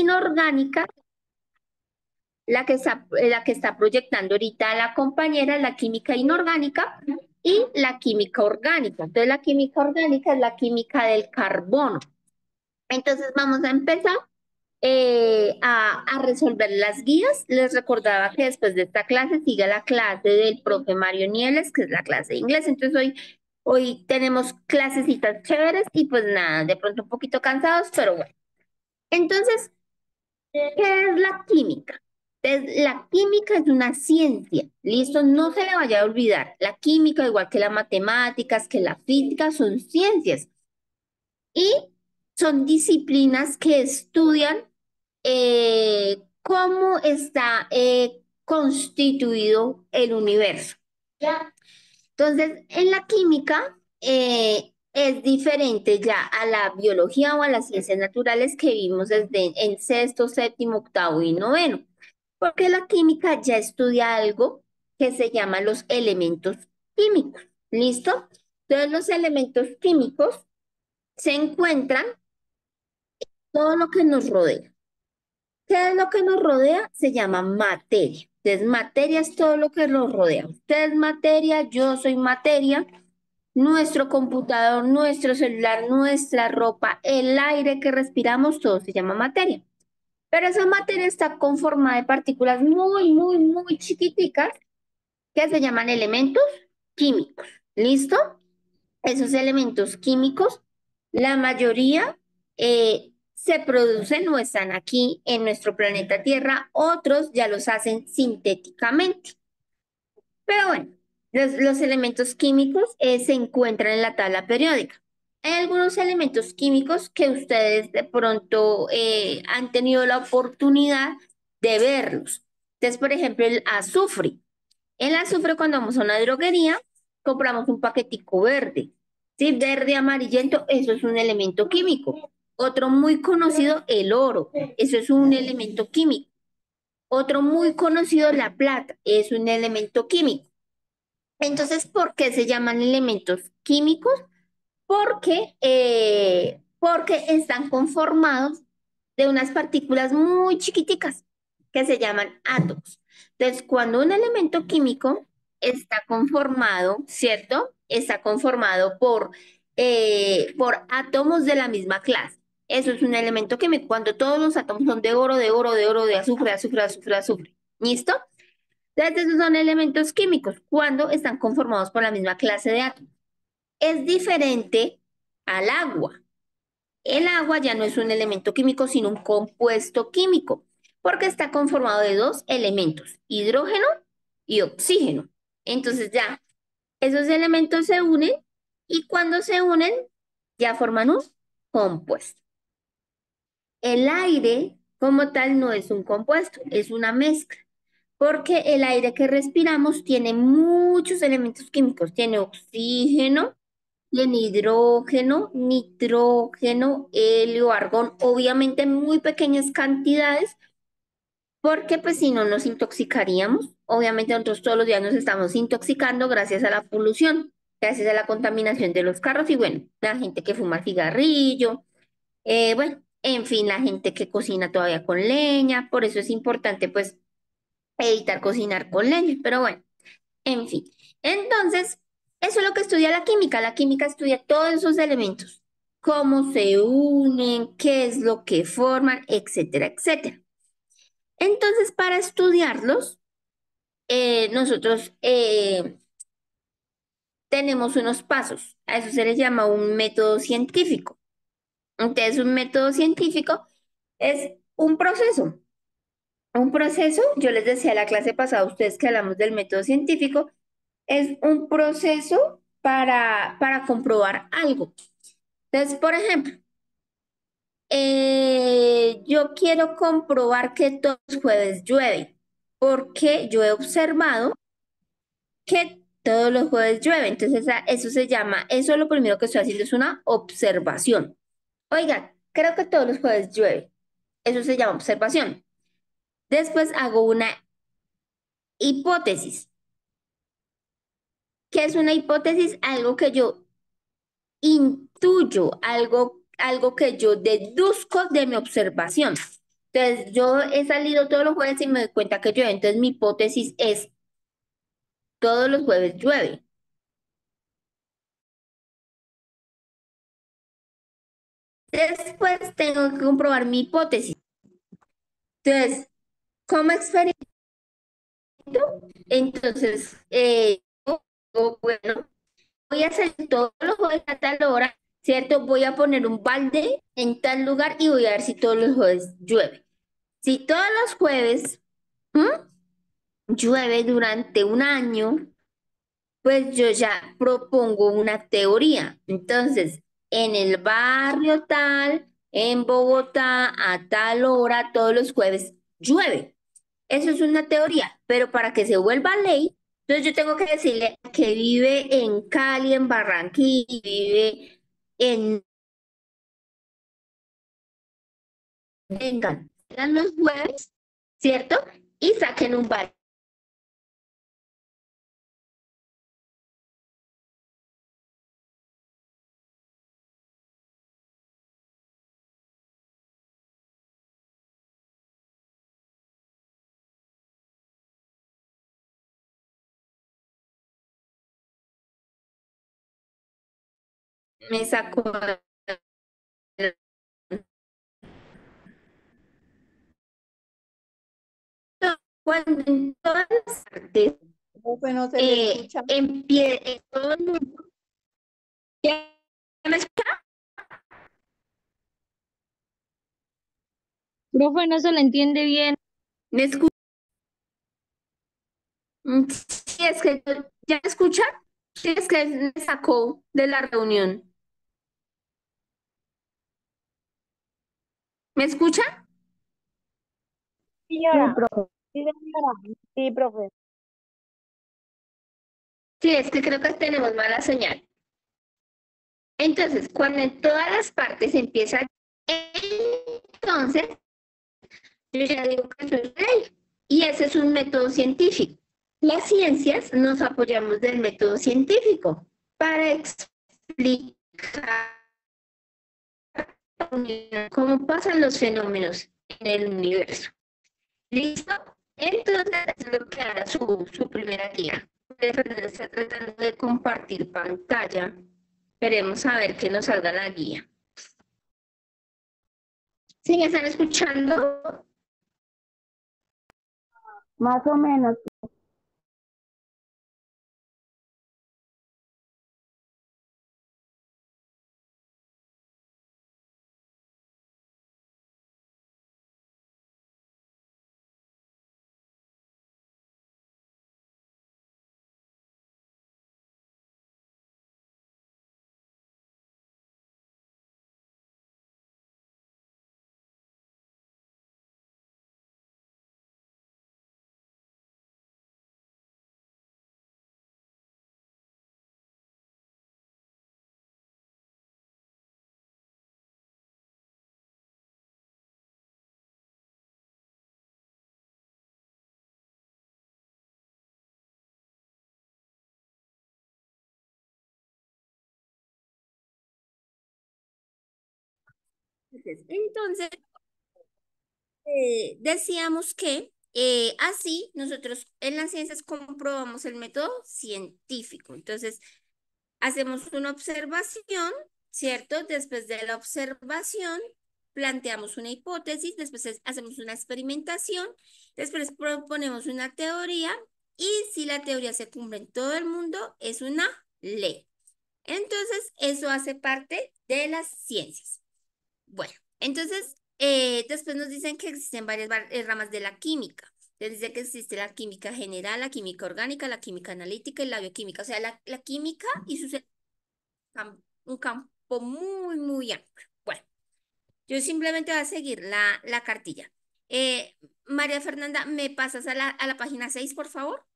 inorgánica, la que, está, eh, la que está proyectando ahorita la compañera, la química inorgánica y la química orgánica. Entonces la química orgánica es la química del carbono. Entonces vamos a empezar eh, a, resolver las guías. Les recordaba que después de esta clase sigue la clase del profe Mario Nieles, que es la clase de inglés. Entonces hoy, hoy tenemos clasecitas chéveres y pues nada, de pronto un poquito cansados, pero bueno. Entonces, ¿Qué es la química? la química es una ciencia, ¿listo? No se le vaya a olvidar. La química, igual que las matemáticas, que la física, son ciencias. Y son disciplinas que estudian eh, cómo está eh, constituido el universo. Entonces, en la química eh, es diferente ya a la biología o a las ciencias naturales que vimos desde el sexto, séptimo, octavo y noveno, porque la química ya estudia algo que se llama los elementos químicos. ¿Listo? Entonces los elementos químicos se encuentran en todo lo que nos rodea. ¿Qué es lo que nos rodea? Se llama materia. Entonces materia es todo lo que nos rodea. Usted es materia, yo soy materia nuestro computador, nuestro celular, nuestra ropa, el aire que respiramos, todo se llama materia. Pero esa materia está conformada de partículas muy, muy, muy chiquiticas que se llaman elementos químicos. ¿Listo? Esos elementos químicos, la mayoría eh, se producen o están aquí en nuestro planeta Tierra, otros ya los hacen sintéticamente. Pero bueno, los, elementos químicos eh, se encuentran en la tabla periódica. Hay algunos elementos químicos que ustedes de pronto eh, han tenido la oportunidad de verlos. Entonces, por ejemplo, el azufre. El azufre, cuando vamos a una droguería, compramos un paquetico verde. ¿sí? Verde, amarillento, eso es un elemento químico. Otro muy conocido, el oro. Eso es un elemento químico. Otro muy conocido, la plata. Es un elemento químico. Entonces, ¿por qué se llaman elementos químicos? Porque, eh, porque están conformados de unas partículas muy chiquiticas que se llaman átomos. Entonces, cuando un elemento químico está conformado, ¿cierto? Está conformado por, eh, por átomos de la misma clase. Eso es un elemento químico, cuando todos los átomos son de oro, de oro, de oro, de azufre, azufre, azufre, azufre. ¿Listo? Entonces, esos son elementos químicos cuando están conformados por la misma clase de átomos. Es diferente al agua. El agua ya no es un elemento químico, sino un compuesto químico, porque está conformado de dos elementos, hidrógeno y oxígeno. Entonces ya, esos elementos se unen y cuando se unen, ya forman un compuesto. El aire como tal no es un compuesto, es una mezcla porque el aire que respiramos tiene muchos elementos químicos, tiene oxígeno, tiene hidrógeno, nitrógeno, helio, argón, obviamente muy pequeñas cantidades, porque pues si no nos intoxicaríamos. Obviamente nosotros todos los días nos estamos intoxicando gracias a la polución, gracias a la contaminación de los carros y bueno, la gente que fuma cigarrillo, eh, bueno, en fin, la gente que cocina todavía con leña, por eso es importante pues editar, cocinar con leña, pero bueno, en fin. Entonces, eso es lo que estudia la química. La química estudia todos esos elementos, cómo se unen, qué es lo que forman, etcétera, etcétera. Entonces, para estudiarlos, eh, nosotros eh, tenemos unos pasos. A eso se le llama un método científico. Entonces, un método científico es un proceso un proceso, yo les decía la clase pasada ustedes que hablamos del método científico, es un proceso para, para comprobar algo. Entonces, por ejemplo, eh, yo quiero comprobar que todos los jueves llueve, porque yo he observado que todos los jueves llueve. Entonces, eso se llama, eso lo primero que estoy haciendo es una observación. Oiga, creo que todos los jueves llueve. Eso se llama observación. Después hago una hipótesis. ¿Qué es una hipótesis? Algo que yo intuyo, algo, algo que yo deduzco de mi observación. Entonces, yo he salido todos los jueves y me doy cuenta que llueve. Entonces, mi hipótesis es, todos los jueves llueve. Después tengo que comprobar mi hipótesis. Entonces, como experimento, entonces, eh, bueno, voy a hacer todos los jueves a tal hora, ¿cierto? Voy a poner un balde en tal lugar y voy a ver si todos los jueves llueve. Si todos los jueves llueve durante un año, pues yo ya propongo una teoría. Entonces, en el barrio tal, en Bogotá, a tal hora, todos los jueves llueve. Eso es una teoría, pero para que se vuelva ley, entonces yo tengo que decirle que vive en Cali, en Barranquilla, vive en... Vengan, los jueves, ¿cierto? Y saquen un barrio. me sacó cuando entonces Profe bueno, pues, se le eh, escucha. Eh, mundo. ¿Ya me escucha? Profe, no se le entiende bien. ¿Me escucha? Mm, sí, es que ya me escucha. Sí, es que me sacó de la reunión. ¿Me escucha? Sí, profe. Sí, Sí, Sí, es que creo que tenemos mala señal. Entonces, cuando en todas las partes empieza, entonces, yo ya digo que eso es ley. Y ese es un método científico. Las ciencias nos apoyamos del método científico para explicar cómo pasan los fenómenos en el universo. ¿Listo? Entonces, es lo que hará su, primera guía. Está tratando de compartir pantalla. Esperemos a ver qué nos salga la guía. ¿Sí me están escuchando? Más o menos. Entonces, eh, decíamos que eh, así nosotros en las ciencias comprobamos el método científico. Entonces, hacemos una observación, ¿cierto? Después de la observación, planteamos una hipótesis, después hacemos una experimentación, después proponemos una teoría y si la teoría se cumple en todo el mundo, es una ley. Entonces, eso hace parte de las ciencias. Bueno, entonces eh, después nos dicen que existen varias eh, ramas de la química. Les dice que existe la química general, la química orgánica, la química analítica y la bioquímica. O sea, la, química y su un campo muy, muy amplio. Bueno, yo simplemente voy a seguir la, la cartilla. Eh, María Fernanda, ¿me pasas a la página 6, por favor?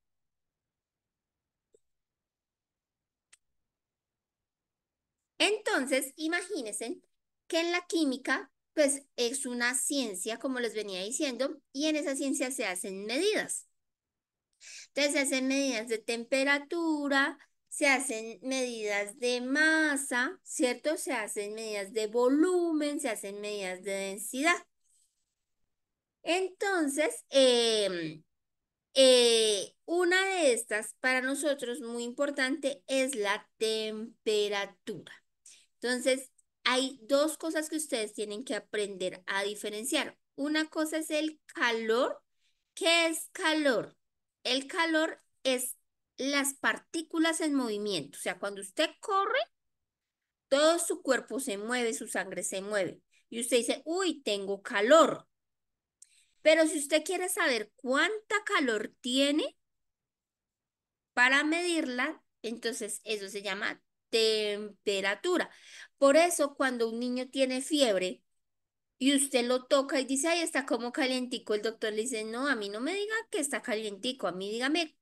Entonces, imagínense que en la química, pues es una ciencia, como les venía diciendo, y en esa ciencia se hacen medidas. Entonces se hacen medidas de temperatura, se hacen medidas de masa, ¿cierto? Se hacen medidas de volumen, se hacen medidas de densidad. Entonces, em, eh, una de estas para nosotros muy importante es la temperatura. Entonces, hay dos cosas que ustedes tienen que aprender a diferenciar. Una cosa es el calor. ¿Qué es calor? El calor es las partículas en movimiento. O sea, cuando usted corre, todo su cuerpo se mueve, su sangre se mueve. Y usted dice, uy, tengo calor. Pero si usted quiere saber cuánta calor tiene para medirla, entonces eso se llama temperatura. Por eso cuando un niño tiene fiebre y usted lo toca y dice, ay, está como calientico, el doctor le dice, no, a mí no me diga que está calientico, a mí dígame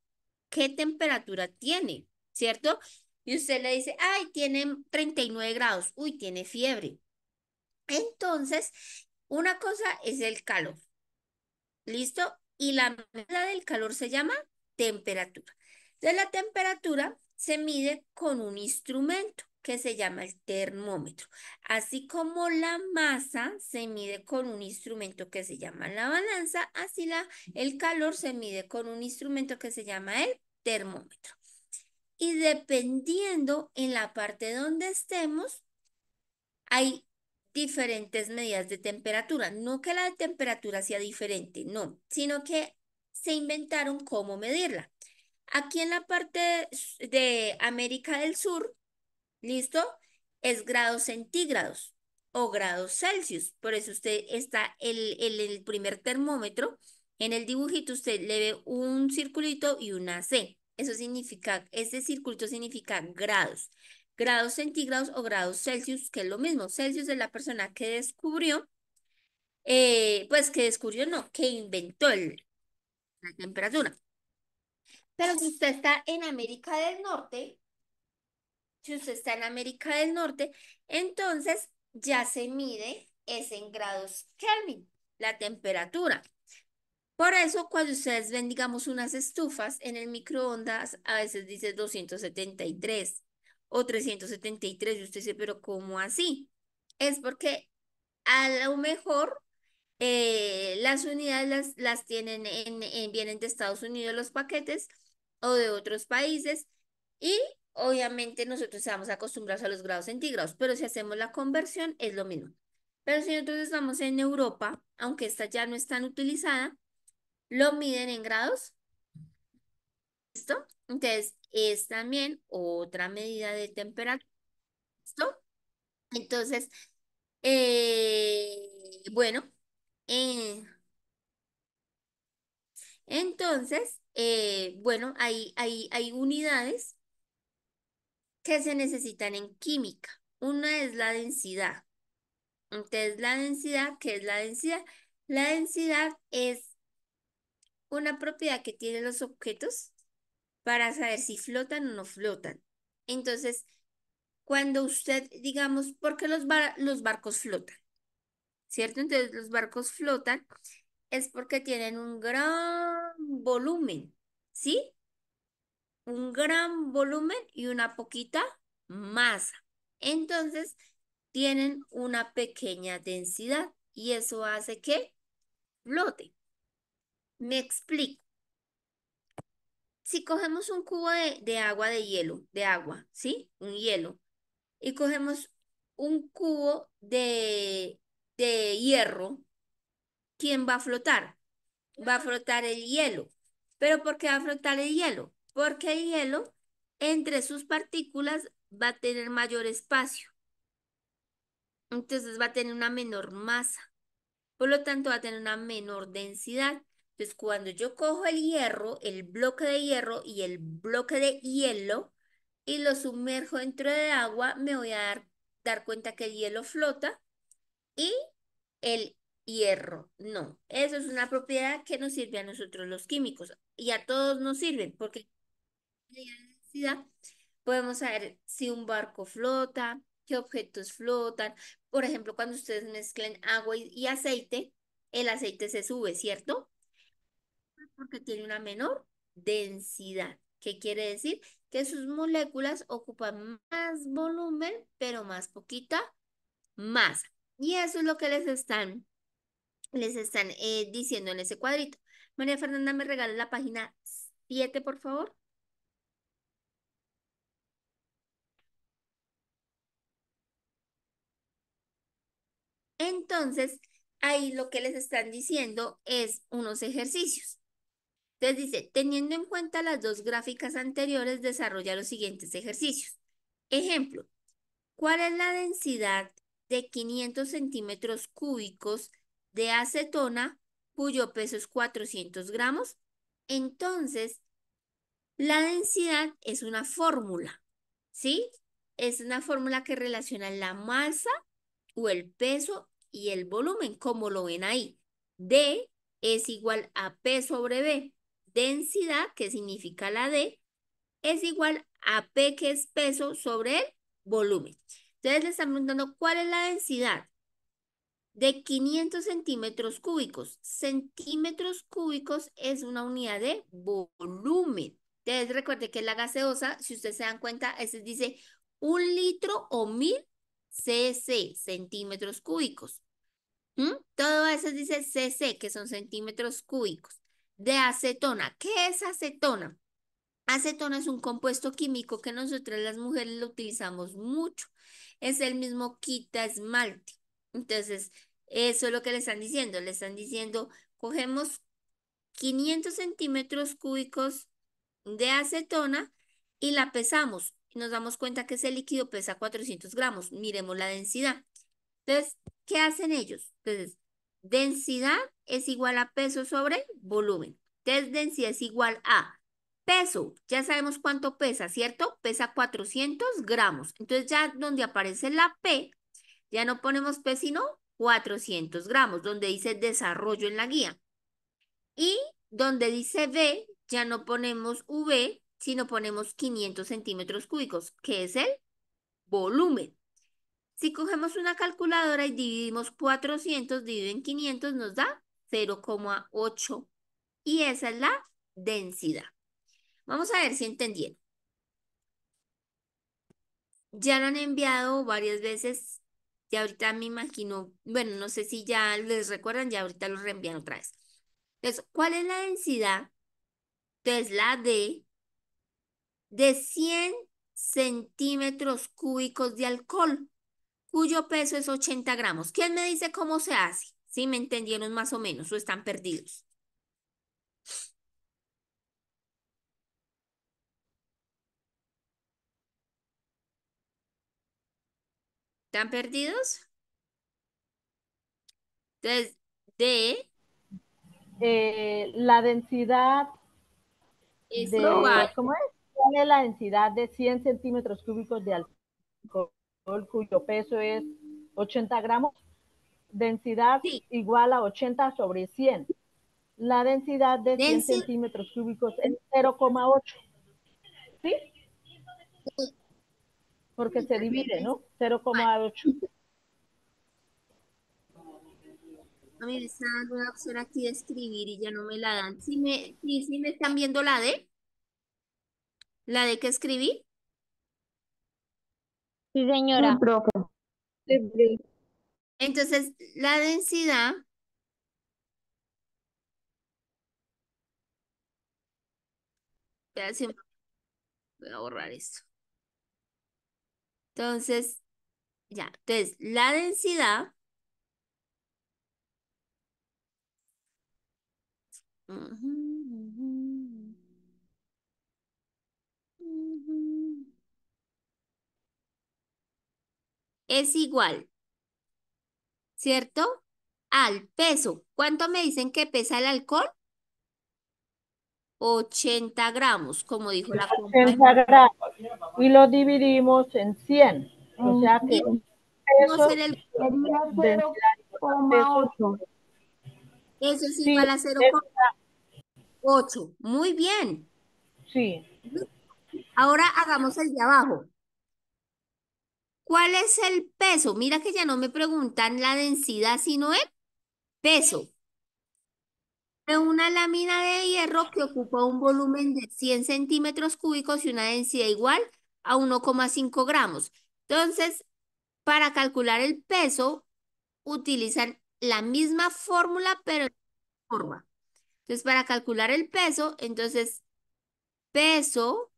qué temperatura tiene, ¿cierto? Y usted le dice, ay, tiene 39 grados, uy, tiene fiebre. Entonces, una cosa es el calor, ¿listo? Y la medida del calor se llama temperatura. Entonces, la temperatura se mide con un instrumento que se llama el termómetro, así como la masa se mide con un instrumento que se llama la balanza, así la, el calor se mide con un instrumento que se llama el termómetro. Y dependiendo en la parte donde estemos, hay diferentes medidas de temperatura. No que la temperatura sea diferente, no, sino que se inventaron cómo medirla. Aquí en la parte de América del Sur, ¿listo? Es grados centígrados o grados Celsius. Por eso usted está el, el, primer termómetro. En el dibujito usted le ve un circulito y una C. Eso significa, este circulito significa grados. Grados centígrados o grados Celsius, que es lo mismo. Celsius es la persona que descubrió, eh, pues que descubrió, no, que inventó el, la temperatura. Pero si usted está en América del Norte, si usted está en América del Norte, entonces ya se mide, es en grados Kelvin, la temperatura. Por eso cuando ustedes ven, digamos, unas estufas en el microondas, a veces dice 273 o 373, y usted dice, pero ¿cómo así? Es porque a lo mejor eh, las unidades las, las tienen en, vienen de Estados Unidos los paquetes o de otros países y obviamente nosotros estamos acostumbrados a los grados centígrados, pero si hacemos la conversión es lo mismo. Pero si nosotros estamos en Europa, aunque esta ya no es tan utilizada, lo miden en grados. ¿Listo? Entonces, es también otra medida de temperatura. ¿Listo? Entonces, eh, bueno, eh, entonces, eh, bueno, hay, hay unidades que se necesitan en química. Una es la densidad. Entonces, la densidad, ¿qué es la densidad? La densidad es una propiedad que tienen los objetos para saber si flotan o no flotan. Entonces, cuando usted, digamos, ¿por qué los, los barcos flotan? ¿cierto? Entonces los barcos flotan es porque tienen un gran volumen, ¿sí? Un gran volumen y una poquita masa. Entonces tienen una pequeña densidad y eso hace que flote. Me explico. Si cogemos un cubo de, de agua de hielo, de agua, ¿sí? Un hielo, y cogemos un cubo de de hierro, ¿quién va a flotar? Va a flotar el hielo. ¿Pero por qué va a flotar el hielo? Porque el hielo entre sus partículas va a tener mayor espacio. Entonces va a tener una menor masa. Por lo tanto va a tener una menor densidad. Entonces cuando yo cojo el hierro, el bloque de hierro y el bloque de hielo y lo sumerjo dentro de agua, me voy a dar cuenta que el hielo flota y el hierro. No, eso es una propiedad que nos sirve a nosotros los químicos y a todos nos sirven porque podemos saber si un barco flota, qué objetos flotan. Por ejemplo, cuando ustedes mezclen agua y aceite, el aceite se sube, ¿cierto? Porque tiene una menor densidad. ¿Qué quiere decir? Que sus moléculas ocupan más volumen, pero más poquita masa. Y eso es lo que les están, les están eh, diciendo en ese cuadrito. María Fernanda, ¿me regala la página 7, por favor? Entonces, ahí lo que les están diciendo es unos ejercicios. Entonces dice, teniendo en cuenta las dos gráficas anteriores, desarrolla los siguientes ejercicios. Ejemplo, ¿cuál es la densidad de 500 centímetros cúbicos de acetona, cuyo peso es 400 gramos, entonces la densidad es una fórmula, ¿sí? Es una fórmula que relaciona la masa o el peso y el volumen, como lo ven ahí. D es igual a P sobre B. Densidad, que significa la D, es igual a P, que es peso, sobre el volumen. Ustedes le están preguntando cuál es la densidad de 500 centímetros cúbicos. Centímetros cúbicos es una unidad de volumen. Ustedes recuerden que la gaseosa, si ustedes se dan cuenta, ese dice un litro o mil cc, centímetros cúbicos. Todo eso dice cc, que son centímetros cúbicos. De acetona. ¿Qué es acetona? Acetona es un compuesto químico que nosotras las mujeres lo utilizamos mucho es el mismo quita esmalte. Entonces, eso es lo que le están diciendo. Le están diciendo, cogemos 500 centímetros cúbicos de acetona y la pesamos. Nos damos cuenta que ese líquido pesa 400 gramos. Miremos la densidad. Entonces, ¿qué hacen ellos? Entonces, densidad es igual a peso sobre volumen. Entonces, densidad es igual a Peso, ya sabemos cuánto pesa, ¿cierto? Pesa 400 gramos. Entonces ya donde aparece la P, ya no ponemos P sino 400 gramos, donde dice desarrollo en la guía. Y donde dice V, ya no ponemos V, sino ponemos 500 centímetros cúbicos, que es el volumen. Si cogemos una calculadora y dividimos 400, dividido en 500, nos da 0,8. Y esa es la densidad. Vamos a ver si entendieron. Ya lo han enviado varias veces y ahorita me imagino, bueno, no sé si ya les recuerdan, ya ahorita lo reenvían otra vez. Entonces, ¿cuál es la densidad? Entonces, la D de 100 centímetros cúbicos de alcohol, cuyo peso es 80 gramos. ¿Quién me dice cómo se hace? Si me entendieron más o menos o están perdidos. ¿Están perdidos? Entonces, eh, la densidad ¿Cómo es? la densidad de 100 centímetros cúbicos de alcohol cuyo peso es 80 gramos? Densidad igual a 80 sobre 100. La densidad de 100 centímetros cúbicos es 0,8. ¿Sí? sí porque se divide, ¿no? 0,8. A mí me está dando opción aquí de escribir y ya no me la dan. ¿Sí me, me están viendo la D? ¿La de que escribí? Sí, señora. Entonces, la densidad Voy a borrar esto. Entonces, ya, entonces la densidad es igual, ¿cierto? Al peso. ¿Cuánto me dicen que pesa el alcohol? 80 gramos, como dijo la compañera. gramos. Y lo dividimos en 100. O mm. sea que... Sería 0,8. Eso es igual a 0,8. Muy bien. Sí. Ahora hagamos el de abajo. ¿Cuál es el peso? Mira que ya no me preguntan la densidad, sino el peso de una lámina de hierro que ocupa un volumen de 100 centímetros cúbicos y una densidad igual a 1,5 gramos. Entonces, para calcular el peso, utilizan la misma fórmula, pero en forma. Entonces, para calcular el peso, entonces, peso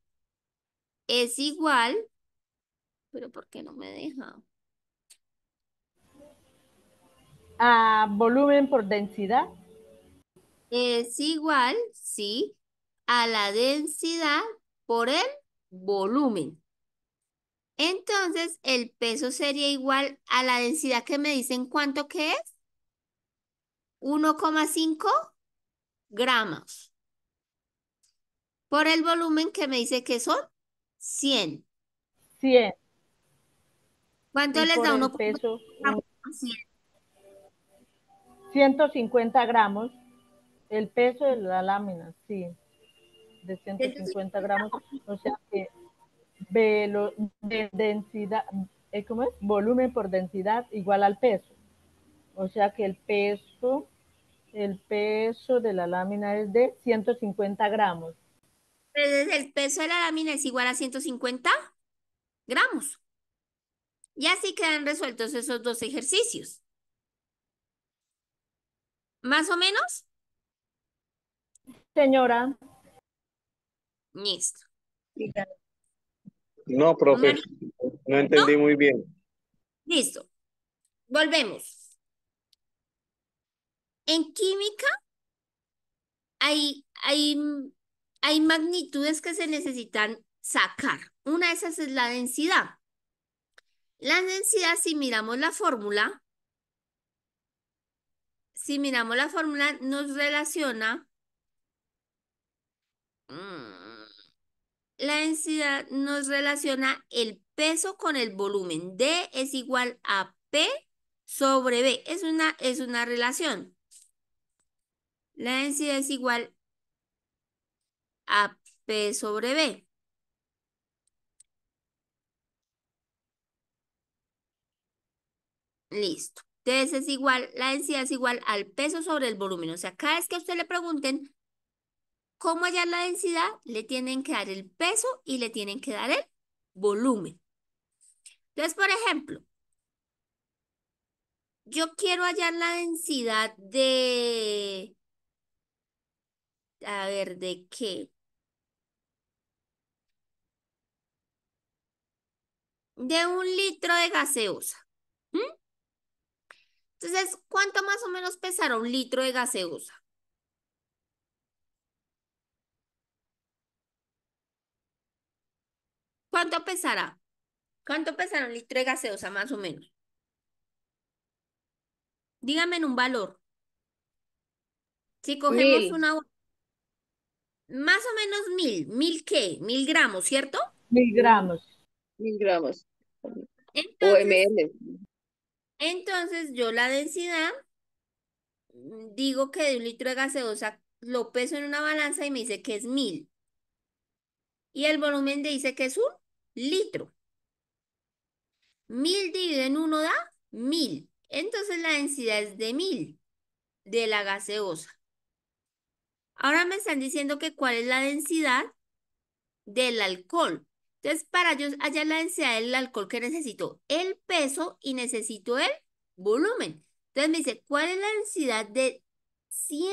es igual, pero ¿por qué no me deja? A volumen por densidad es igual, sí, a la densidad por el volumen. Entonces, el peso sería igual a la densidad que me dicen cuánto que es. 1,5 gramos. Por el volumen que me dice que son 100. 100. ¿Cuánto les da uno? Peso, 150 eh, gramos. El peso de la lámina, sí, de 150 gramos, o sea que velo, de densidad, eh, ¿cómo es? Volumen por densidad igual al peso. O sea que el peso, el peso de la lámina es de 150 gramos. el peso de la lámina es igual a 150 gramos. Y así quedan resueltos esos dos ejercicios. ¿Más o menos? Señora. Listo. No, profe, no entendí muy bien. Listo. Volvemos. En química hay, hay, hay magnitudes que se necesitan sacar. Una de esas es la densidad. La densidad, si miramos la fórmula, si miramos la fórmula, nos relaciona Mm. La densidad nos relaciona el peso con el volumen. D es igual a P sobre B. Es una, es una relación. La densidad es igual a P sobre B. Listo. D es igual, la densidad es igual al peso sobre el volumen. O sea, cada vez que a usted le pregunten ¿Cómo hallar la densidad? Le tienen que dar el peso y le tienen que dar el volumen. Entonces, por ejemplo, yo quiero hallar la densidad de... A ver, ¿de qué? De un litro de gaseosa. Entonces, ¿cuánto más o menos pesará un litro de gaseosa? ¿Cuánto pesará? ¿Cuánto pesará un litro de gaseosa más o menos? Dígame en un valor. Si cogemos una... Más o menos mil. ¿Mil qué? Mil gramos, ¿cierto? Mil gramos. Mil gramos. o ml. Entonces yo la densidad mm, digo que de un litro de gaseosa lo peso en una balanza y me dice que es mil. Y el volumen dice que es un litro. Mil dividido en uno da mil. Entonces la densidad es de mil de la gaseosa. Ahora me están diciendo que cuál es la densidad del alcohol. Entonces, para yo hallar la densidad del alcohol, que necesito? El peso y necesito el volumen. Entonces me dice, ¿cuál es la densidad de 100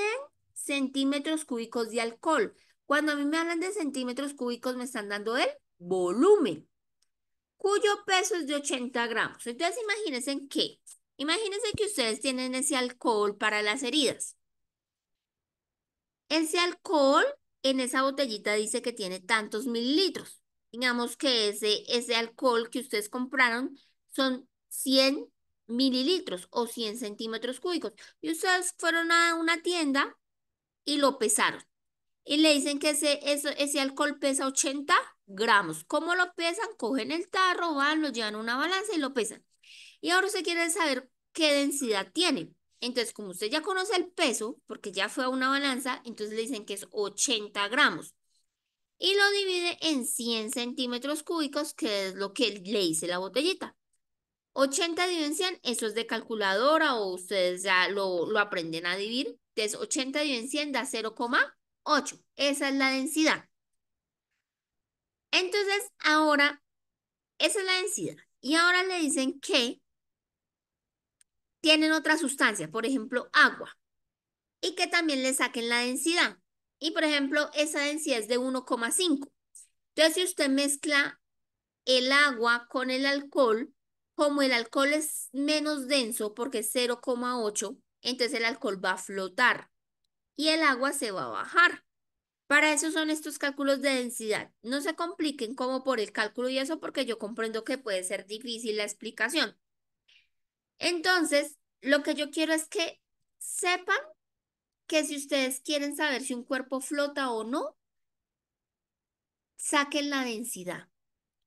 centímetros cúbicos de alcohol? Cuando a mí me hablan de centímetros cúbicos, me están dando el volumen, cuyo peso es de 80 gramos. Entonces, imagínense en qué. Imagínense que ustedes tienen ese alcohol para las heridas. Ese alcohol en esa botellita dice que tiene tantos mililitros. Digamos que ese, ese alcohol que ustedes compraron son 100 mililitros o 100 centímetros cúbicos. Y ustedes fueron a una tienda y lo pesaron y le dicen que ese, ese, alcohol pesa 80 gramos. ¿Cómo lo pesan? Cogen el tarro, van, lo llevan a una balanza y lo pesan. Y ahora usted quiere saber qué densidad tiene. Entonces, como usted ya conoce el peso, porque ya fue a una balanza, entonces le dicen que es 80 gramos. Y lo divide en 100 centímetros cúbicos, que es lo que le dice la botellita. 80 dividido en 100, eso es de calculadora o ustedes ya lo, lo aprenden a dividir. Entonces, 80 dividido en 100 da 0, 8. Esa es la densidad. Entonces, ahora, esa es la densidad. Y ahora le dicen que tienen otra sustancia, por ejemplo, agua, y que también le saquen la densidad. Y, por ejemplo, esa densidad es de 1,5. Entonces, si usted mezcla el agua con el alcohol, como el alcohol es menos denso porque es 0,8, entonces el alcohol va a flotar y el agua se va a bajar. Para eso son estos cálculos de densidad. No se compliquen como por el cálculo y eso porque yo comprendo que puede ser difícil la explicación. Entonces, lo que yo quiero es que sepan que si ustedes quieren saber si un cuerpo flota o no, saquen la densidad.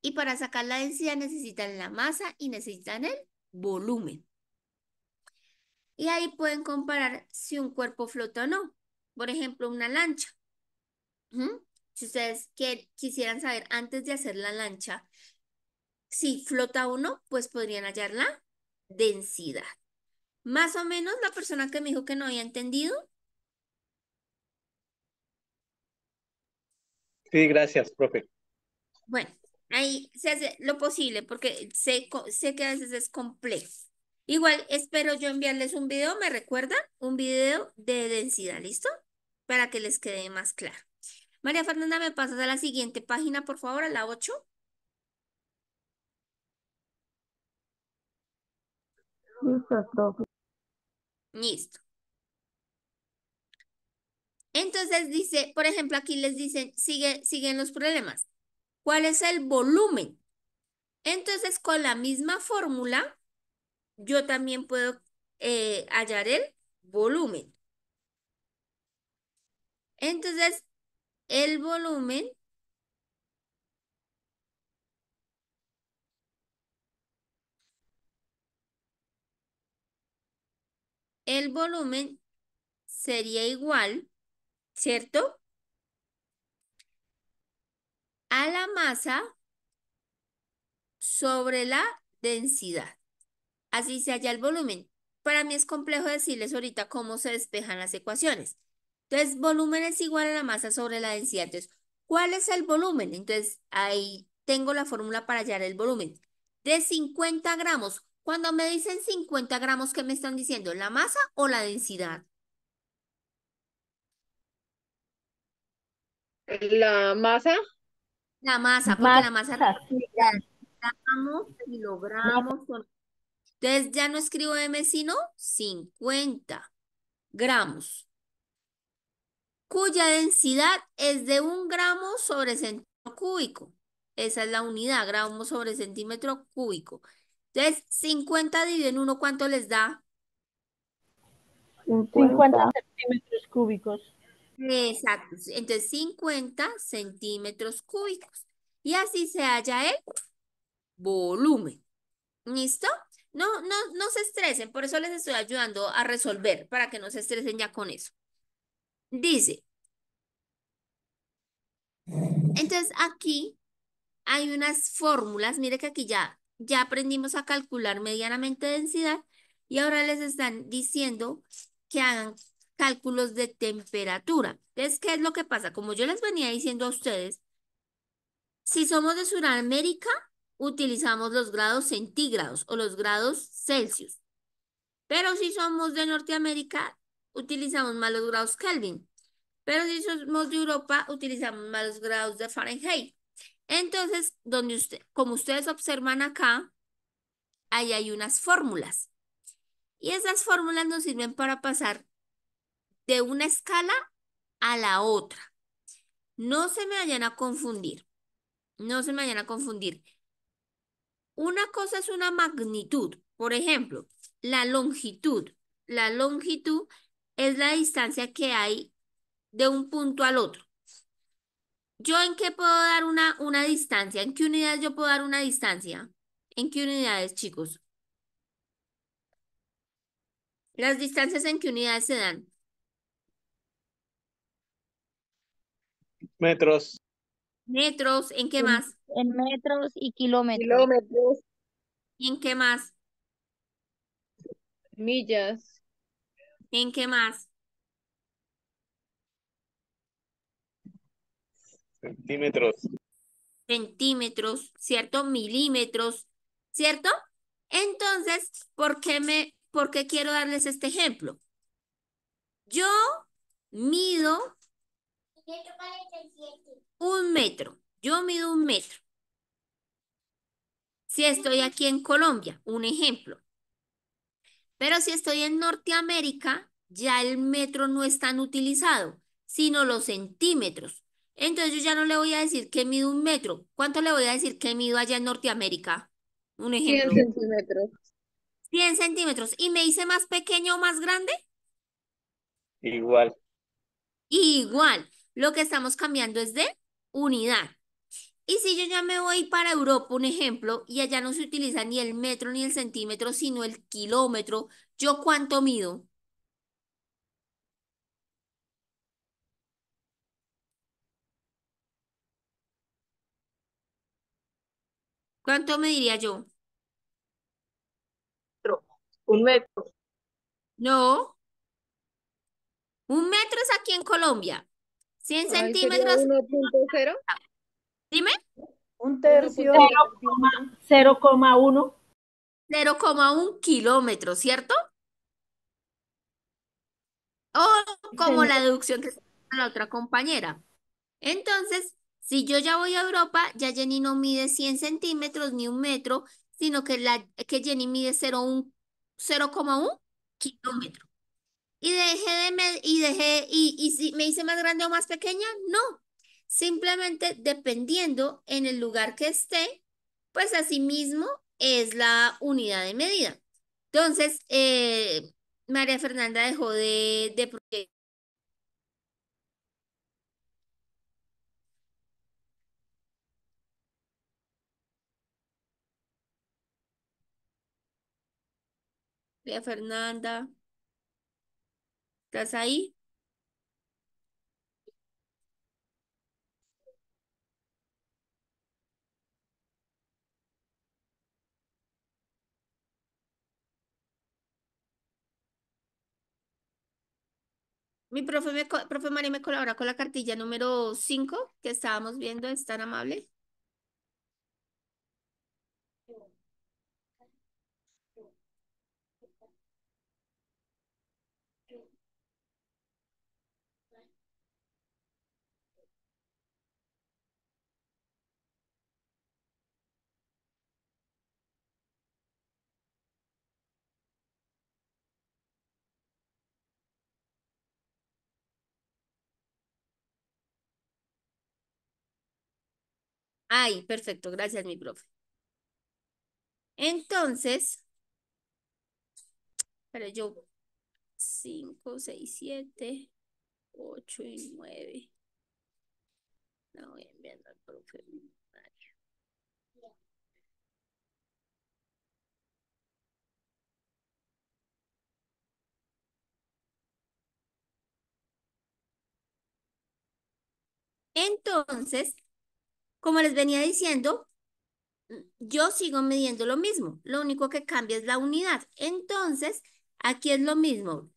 Y para sacar la densidad necesitan la masa y necesitan el volumen. Y ahí pueden comparar si un cuerpo flota o no por ejemplo, una lancha. Si ustedes quisieran saber antes de hacer la lancha, si flota uno, pues podrían hallar la densidad. Más o menos la persona que me dijo que no había entendido. Sí, gracias, profe. Bueno, ahí se hace lo posible porque sé, sé que a veces es complejo. Igual espero yo enviarles un video, ¿me recuerdan? Un video de densidad, ¿listo? para que les quede más claro. María Fernanda, ¿me pasas a la siguiente página, por favor, a la 8? Listo, Listo. Entonces dice, por ejemplo, aquí les dicen, sigue, siguen los problemas. ¿Cuál es el volumen? Entonces, con la misma fórmula, yo también puedo eh, hallar el volumen. Entonces, el volumen el volumen sería igual, ¿cierto? A la masa sobre la densidad. Así se halla el volumen. Para mí es complejo decirles ahorita cómo se despejan las ecuaciones. Entonces, volumen es igual a la masa sobre la densidad. Entonces, ¿cuál es el volumen? Entonces, ahí tengo la fórmula para hallar el volumen. De 50 gramos. Cuando me dicen 50 gramos, ¿qué me están diciendo? ¿La masa o la densidad? La masa. La masa, porque la masa Entonces ya no escribo M, sino 50 gramos cuya densidad es de un gramo sobre centímetro cúbico. Esa es la unidad, gramo sobre centímetro cúbico. Entonces, 50 dividido en 1, ¿cuánto les da? 50, centímetros cúbicos. Exacto. Entonces, 50 centímetros cúbicos. Y así se halla el volumen. ¿Listo? No, no, no se estresen, por eso les estoy ayudando a resolver, para que no se estresen ya con eso. Dice. Entonces aquí hay unas fórmulas. Mire que aquí ya, ya aprendimos a calcular medianamente densidad y ahora les están diciendo que hagan cálculos de temperatura. Entonces, ¿qué es lo que pasa? Como yo les venía diciendo a ustedes, si somos de Sudamérica, utilizamos los grados centígrados o los grados Celsius. Pero si somos de Norteamérica, utilizamos malos grados Kelvin. Pero si somos de Europa, utilizamos malos grados de Fahrenheit. Entonces, donde usted, como ustedes observan acá, ahí hay unas fórmulas. Y esas fórmulas nos sirven para pasar de una escala a la otra. No se me vayan a confundir. No se me vayan a confundir. Una cosa es una magnitud. Por ejemplo, la longitud. La longitud es la distancia que hay de un punto al otro. ¿Yo en qué puedo dar una, una distancia? ¿En qué unidades yo puedo dar una distancia? ¿En qué unidades, chicos? ¿Las distancias en qué unidades se dan? Metros. Metros, ¿en qué más? En metros y kilómetros. Kilómetros. ¿Y en qué más? Millas. ¿En qué más? Centímetros. Centímetros, ¿cierto? Milímetros, ¿cierto? Entonces, ¿por qué, me, ¿por quiero darles este ejemplo? Yo mido un metro. Yo mido un metro. Si estoy aquí en Colombia, un ejemplo. Pero si estoy en Norteamérica, ya el metro no es tan utilizado, sino los centímetros. Entonces yo ya no le voy a decir que mido un metro. ¿Cuánto le voy a decir que mido allá en Norteamérica? Un ejemplo. 100 centímetros. 100 centímetros. ¿Y me hice más pequeño o más grande? Igual. Igual. Lo que estamos cambiando es de unidad. Y si yo ya me voy para Europa, un ejemplo, y allá no se utiliza ni el metro ni el centímetro, sino el kilómetro, ¿yo cuánto mido? ¿Cuánto mediría yo? Un metro. No. Un metro es aquí en Colombia. 100 centímetros. cero. Dime. Un tercio. 0,1. 0,1 kilómetro, ¿cierto? O como la deducción que se hizo la otra compañera. Entonces, si yo ya voy a Europa, ya Jenny no mide 100 centímetros ni un metro, sino que, la, que Jenny mide 0,1 kilómetro. ¿Y dejé de y dejé, y, y si me hice más grande o más pequeña? No, Simplemente dependiendo en el lugar que esté, pues mismo es la unidad de medida. Entonces, eh, María Fernanda dejó de, María Fernanda, ¿estás ahí? Mi profe, me, profe María me colabora con la cartilla número 5 que estábamos viendo, es tan amable. ¡Ay, perfecto, gracias, mi profe. Entonces, pero yo, 5, 6, 7, 8 y 9. No, voy enviando al profe. Entonces, como les venía diciendo, yo sigo midiendo lo mismo, lo único que cambia es la unidad. Entonces, aquí es lo mismo.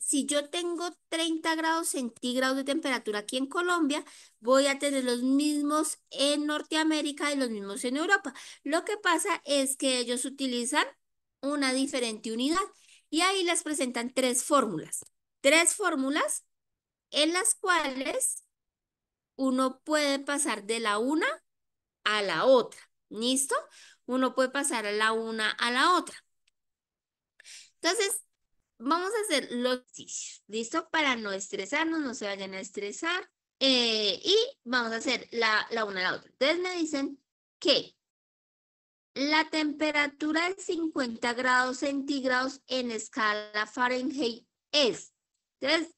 si yo tengo 30 grados centígrados de temperatura aquí en Colombia, voy a tener los mismos en Norteamérica y los mismos en Europa. Lo que pasa es que ellos utilizan una diferente unidad y ahí les presentan tres fórmulas. Tres fórmulas en las cuales uno puede pasar de la una a la otra. ¿Listo? Uno puede pasar de la una a la otra. Entonces, vamos a hacer los ejercicios. ¿Listo? Para no estresarnos, no se vayan a estresar. Eh, y vamos a hacer la, la una a la otra. Entonces me dicen que la temperatura de 50 grados centígrados en escala Fahrenheit es. Entonces,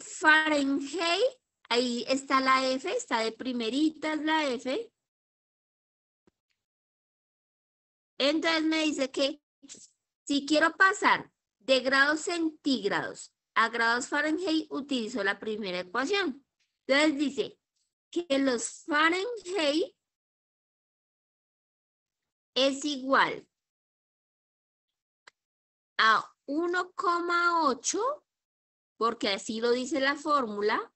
Fahrenheit Ahí está la F, está de primeritas la F. Entonces me dice que si quiero pasar de grados centígrados a grados Fahrenheit, utilizo la primera ecuación. Entonces dice que los Fahrenheit es igual a 1,8, porque así lo dice la fórmula,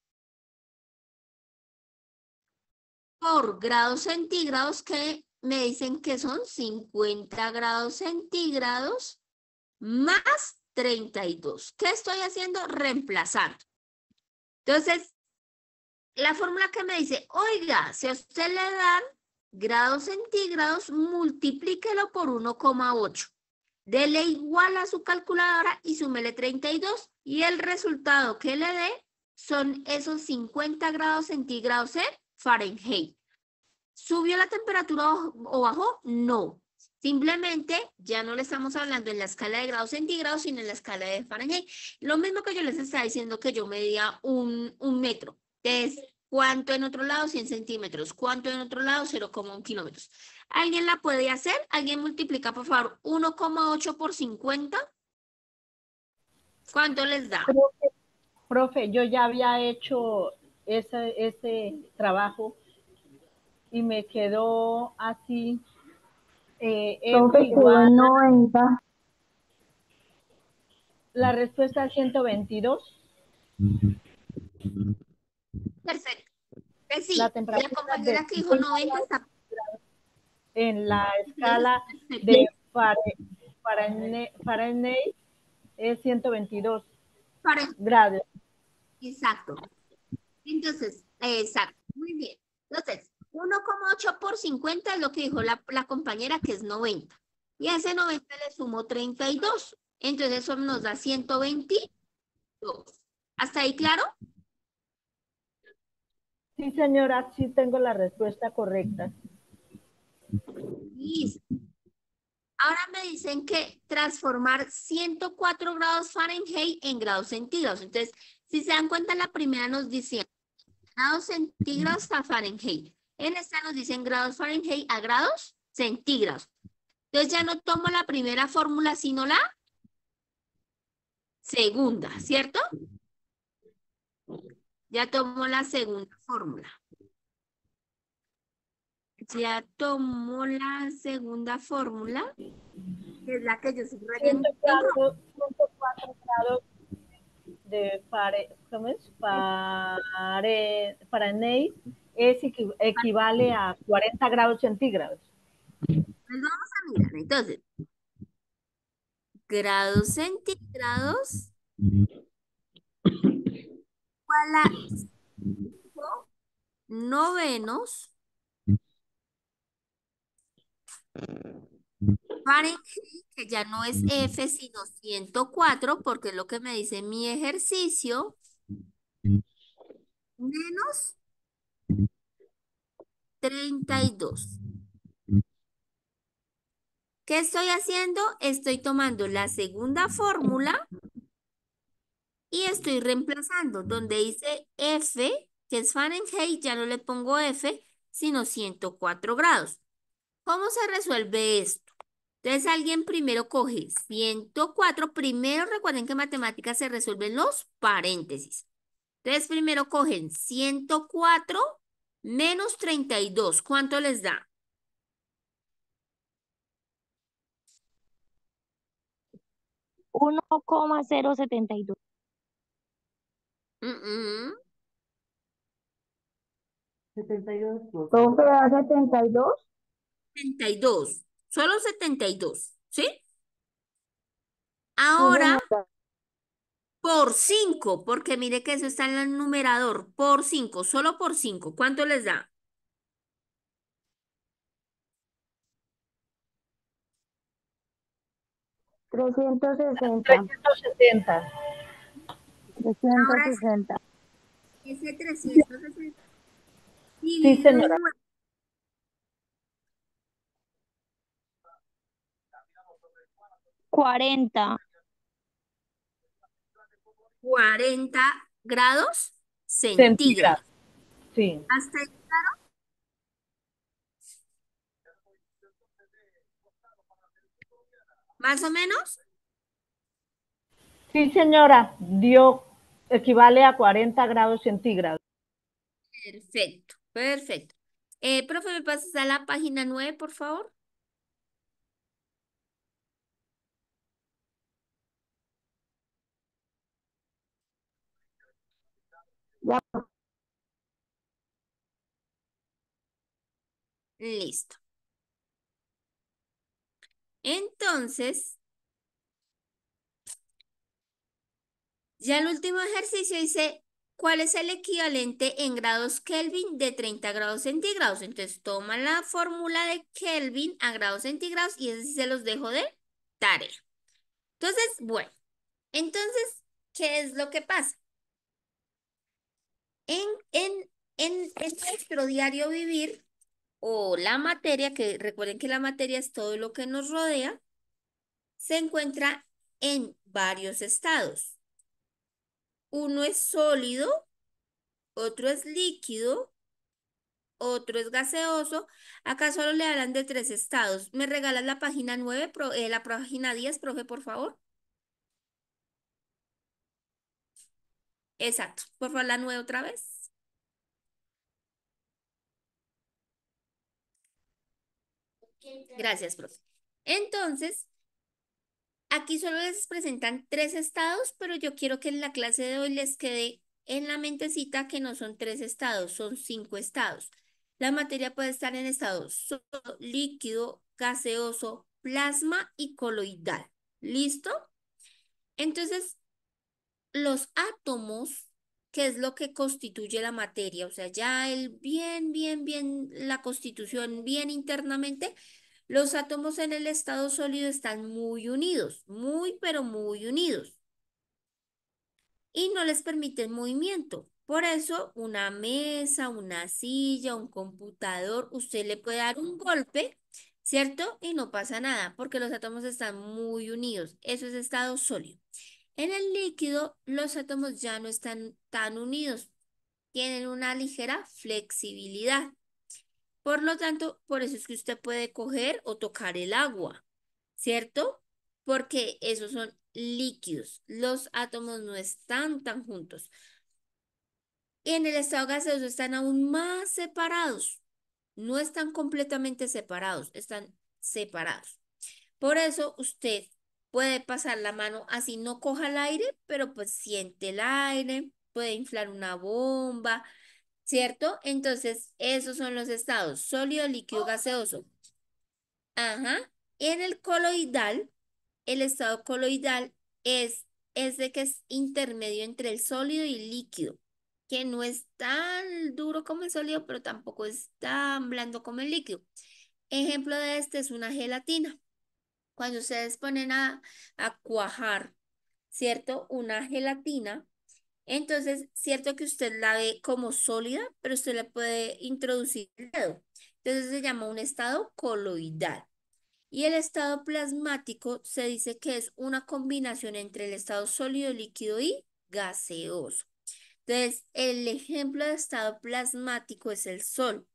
por grados centígrados que me dicen que son 50 grados centígrados más 32. ¿Qué estoy haciendo? Reemplazando. Entonces, la fórmula que me dice, oiga, si a usted le dan grados centígrados, multiplíquelo por 1,8. Dele igual a su calculadora y súmele 32 y el resultado que le dé son esos 50 grados centígrados Fahrenheit. ¿Subió la temperatura o bajó? No. Simplemente ya no le estamos hablando en la escala de grados centígrados, sino en la escala de Fahrenheit. Lo mismo que yo les estaba diciendo que yo medía un, un metro. Entonces, ¿cuánto en otro lado? 100 centímetros. ¿Cuánto en otro lado? 0,1 kilómetros. ¿Alguien la puede hacer? ¿Alguien multiplica, por favor, 1,8 por 50? ¿Cuánto les da? profe, yo ya había hecho ese, ese trabajo y me quedó así. Eh, igual, 90. La respuesta es 122. Perfecto. Eh, sí, la temperatura la de, que dijo 90 está... En la escala de Fahrenheit, Fahrenheit es 122 Fahrenheit. grados. Exacto. Entonces, exacto, muy bien. Entonces, 1,8 por 50 es lo que dijo la, compañera que es 90. Y a ese 90 le sumo 32. Entonces eso nos da 122. ¿Hasta ahí claro? Sí, señora, sí tengo la respuesta correcta. Ahora me dicen que transformar 104 grados Fahrenheit en grados centígrados. Entonces, si se dan cuenta, la primera nos dice grados centígrados a Fahrenheit. En esta nos dicen grados Fahrenheit a grados centígrados. Entonces ya no tomo la primera fórmula, sino la segunda, ¿cierto? Ya tomo la segunda fórmula. Ya tomo la segunda fórmula, que es la que yo estoy de pare, ¿cómo es? Pare, es equivale a 40 grados centígrados. Pues vamos a mirar, entonces. Grados centígrados ¿Cuál a novenos Fahrenheit, que ya no es F, sino 104, porque es lo que me dice mi ejercicio, menos 32. ¿Qué estoy haciendo? Estoy tomando la segunda fórmula y estoy reemplazando donde dice F, que es Fahrenheit, ya no le pongo F, sino 104 grados. ¿Cómo se resuelve esto? Entonces alguien primero coge 104. Primero recuerden que en matemáticas se resuelven los paréntesis. Entonces primero cogen 104 menos 32. ¿Cuánto les da? 1,072. 72. ¿Cómo se da 72? 72. Solo 72, ¿sí? Ahora, por 5, porque mire que eso está en el numerador, por 5, solo por 5, ¿cuánto les da? 360. 360. 360. sesenta. Ese 360. Sí, sí señora. 40. 40 grados centígrados. Sí. ¿Hasta claro? ¿Más o menos? Sí, señora, dio, equivale a 40 grados centígrados. Perfecto, perfecto. Eh, profe, ¿me pasas a la página 9, por favor? Listo. Entonces, ya el último ejercicio dice, ¿cuál es el equivalente en grados Kelvin de 30 grados centígrados? Entonces, toma la fórmula de Kelvin a grados centígrados y ese se los dejo de tarea. Entonces, bueno, entonces, ¿qué es lo que pasa? En, en, en, nuestro diario vivir o la materia, que recuerden que la materia es todo lo que nos rodea, se encuentra en varios estados. Uno es sólido, otro es líquido, otro es gaseoso. Acá solo le hablan de tres estados. ¿Me regalas la página 9, eh, la página 10, profe, por favor? Exacto. Por favor, la nueve otra vez. Gracias, profe. Entonces, aquí solo les presentan tres estados, pero yo quiero que en la clase de hoy les quede en la mentecita que no son tres estados, son cinco estados. La materia puede estar en estados sólido, líquido, gaseoso, plasma y coloidal. ¿Listo? Entonces, los átomos, que es lo que constituye la materia, o sea, ya el bien, bien, bien, la constitución bien internamente, los átomos en el estado sólido están muy unidos, muy, pero muy unidos. Y no les permiten movimiento. Por eso, una mesa, una silla, un computador, usted le puede dar un golpe, ¿cierto? Y no pasa nada, porque los átomos están muy unidos. Eso es estado sólido. En el líquido, los átomos ya no están tan unidos, tienen una ligera flexibilidad. Por lo tanto, por eso es que usted puede coger o tocar el agua, ¿cierto? Porque esos son líquidos, los átomos no están tan juntos. En el estado gaseoso están aún más separados, no están completamente separados, están separados. Por eso usted Puede pasar la mano así, no coja el aire, pero pues siente el aire, puede inflar una bomba, ¿cierto? Entonces, esos son los estados, sólido, líquido, gaseoso. Ajá. En el coloidal, el estado coloidal es ese que es intermedio entre el sólido y el líquido, que no es tan duro como el sólido, pero tampoco es tan blando como el líquido. Ejemplo de este es una gelatina. Cuando ustedes ponen a, cuajar, ¿cierto? Una gelatina, entonces, cierto que usted la ve como sólida, pero usted le puede introducir el dedo. Entonces se llama un estado coloidal. Y el estado plasmático se dice que es una combinación entre el estado sólido, líquido y gaseoso. Entonces, el ejemplo de estado plasmático es el sol.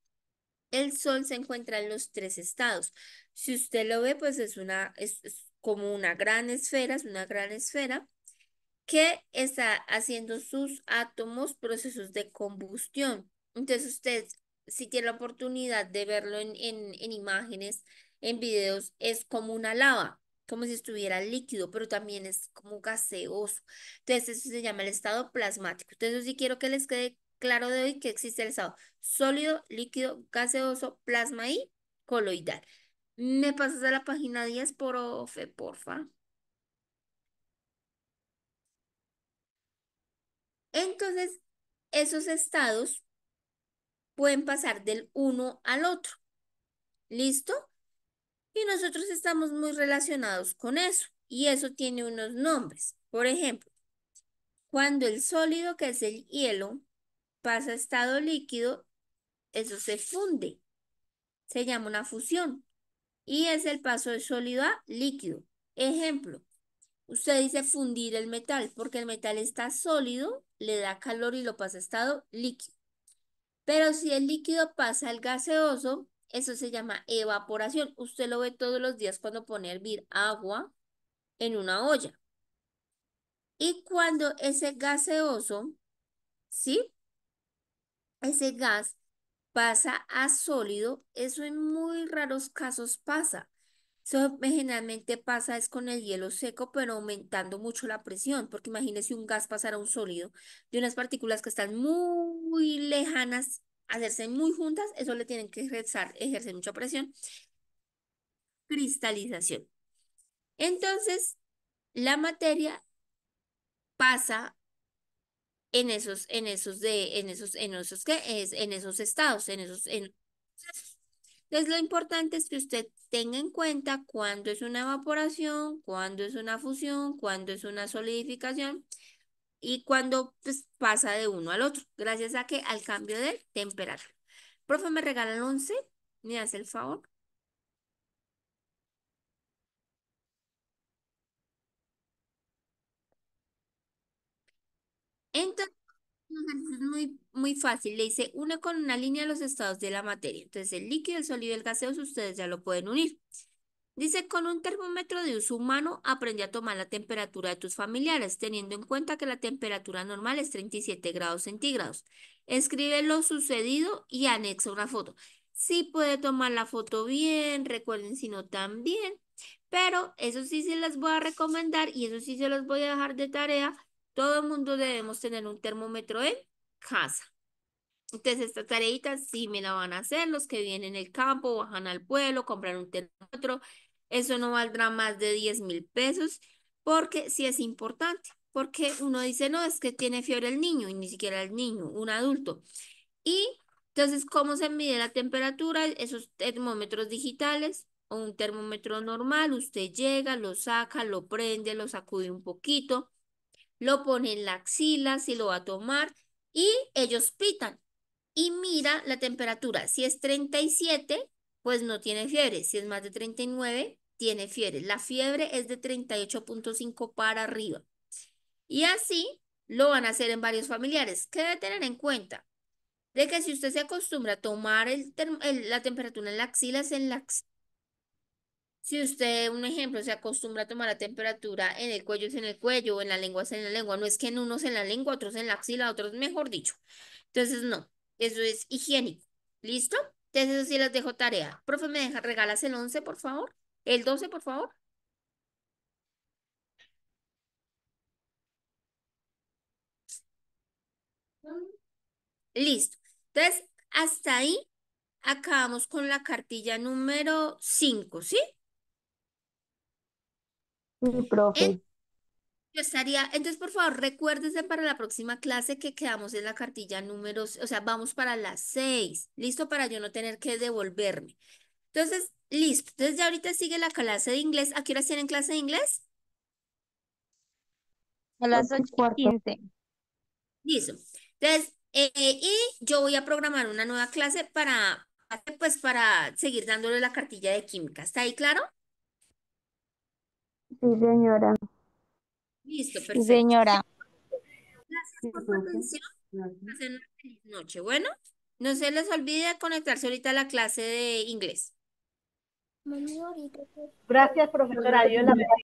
El sol se encuentra en los tres estados, si usted lo ve, pues es una, es, como una gran esfera, es una gran esfera que está haciendo sus átomos procesos de combustión. Entonces usted, si tiene la oportunidad de verlo en, en, en imágenes, en videos, es como una lava, como si estuviera líquido, pero también es como gaseoso. Entonces eso se llama el estado plasmático. Entonces sí quiero que les quede claro de hoy que existe el estado sólido, líquido, gaseoso, plasma y coloidal. ¿Me pasas a la página 10, profe, porfa? Entonces, esos estados pueden pasar del uno al otro. ¿Listo? Y nosotros estamos muy relacionados con eso. Y eso tiene unos nombres. Por ejemplo, cuando el sólido, que es el hielo, pasa a estado líquido, eso se funde. Se llama una fusión y es el paso de sólido a líquido. Ejemplo, usted dice fundir el metal porque el metal está sólido, le da calor y lo pasa a estado líquido. Pero si el líquido pasa al gaseoso, eso se llama evaporación. Usted lo ve todos los días cuando pone a hervir agua en una olla. Y cuando ese gaseoso, ¿sí? Ese gas pasa a sólido, eso en muy raros casos pasa. Eso generalmente pasa es con el hielo seco, pero aumentando mucho la presión, porque imagínense un gas pasar a un sólido de unas partículas que están muy lejanas, hacerse muy juntas, eso le tienen que ejercer, ejercer mucha presión. Cristalización. Entonces, la materia pasa en esos, en esos de, en esos, en esos que es, en esos estados, en esos, en... Entonces lo importante es que usted tenga en cuenta cuándo es una evaporación, cuándo es una fusión, cuándo es una solidificación y cuándo pues, pasa de uno al otro, gracias a que al cambio de temperatura. Profe, ¿me regala el 11? ¿Me hace el favor? Entonces, es muy, muy fácil. Le dice, une con una línea los estados de la materia. Entonces, el líquido, el sólido y el gaseoso, ustedes ya lo pueden unir. Dice, con un termómetro de uso humano aprende a tomar la temperatura de tus familiares, teniendo en cuenta que la temperatura normal es 37 grados centígrados. Escribe lo sucedido y anexa una foto. Sí puede tomar la foto bien, recuerden si no también, pero eso sí se las voy a recomendar y eso sí se los voy a dejar de tarea todo el mundo debemos tener un termómetro en casa. Entonces, esta tareitas sí me la van a hacer los que vienen el campo, bajan al pueblo, compran un termómetro. Eso no valdrá más de 10 mil pesos porque sí es importante. Porque uno dice, no, es que tiene fiebre el niño y ni siquiera el niño, un adulto. Y entonces, ¿cómo se mide la temperatura? Esos termómetros digitales o un termómetro normal, usted llega, lo saca, lo prende, lo sacude un poquito lo pone en la axila si lo va a tomar y ellos pitan y mira la temperatura. Si es 37, pues no tiene fiebre. Si es más de 39, tiene fiebre. La fiebre es de 38.5 para arriba. Y así lo van a hacer en varios familiares. ¿Qué debe tener en cuenta? De que si usted se acostumbra a tomar el, la temperatura en la axila, es en la si usted, un ejemplo, se acostumbra a tomar la temperatura en el cuello, es en el cuello, o en la lengua es en la lengua. No es que en unos en la lengua, otros en la axila, otros mejor dicho. Entonces, no, eso es higiénico. ¿Listo? Entonces, eso sí les dejo tarea. Profe, ¿me deja, regalas el 11, por favor? ¿El 12, por favor? Listo. Entonces, hasta ahí acabamos con la cartilla número 5, ¿sí? profe. yo estaría, entonces por favor recuérdese para la próxima clase que quedamos en la cartilla números, o sea, vamos para las seis, listo, para yo no tener que devolverme. Entonces, listo, entonces ya ahorita sigue la clase de inglés. ¿A qué hora tienen clase de inglés? A las ocho y Listo. Entonces, eh, y yo voy a programar una nueva clase para, pues, para seguir dándole la cartilla de química. ¿Está ahí claro? Sí, señora. Listo, perfecto. señora. Gracias por su atención. Hacen una noche. Bueno, no se les olvide conectarse ahorita a la clase de inglés. Pues. Gracias, profesora. la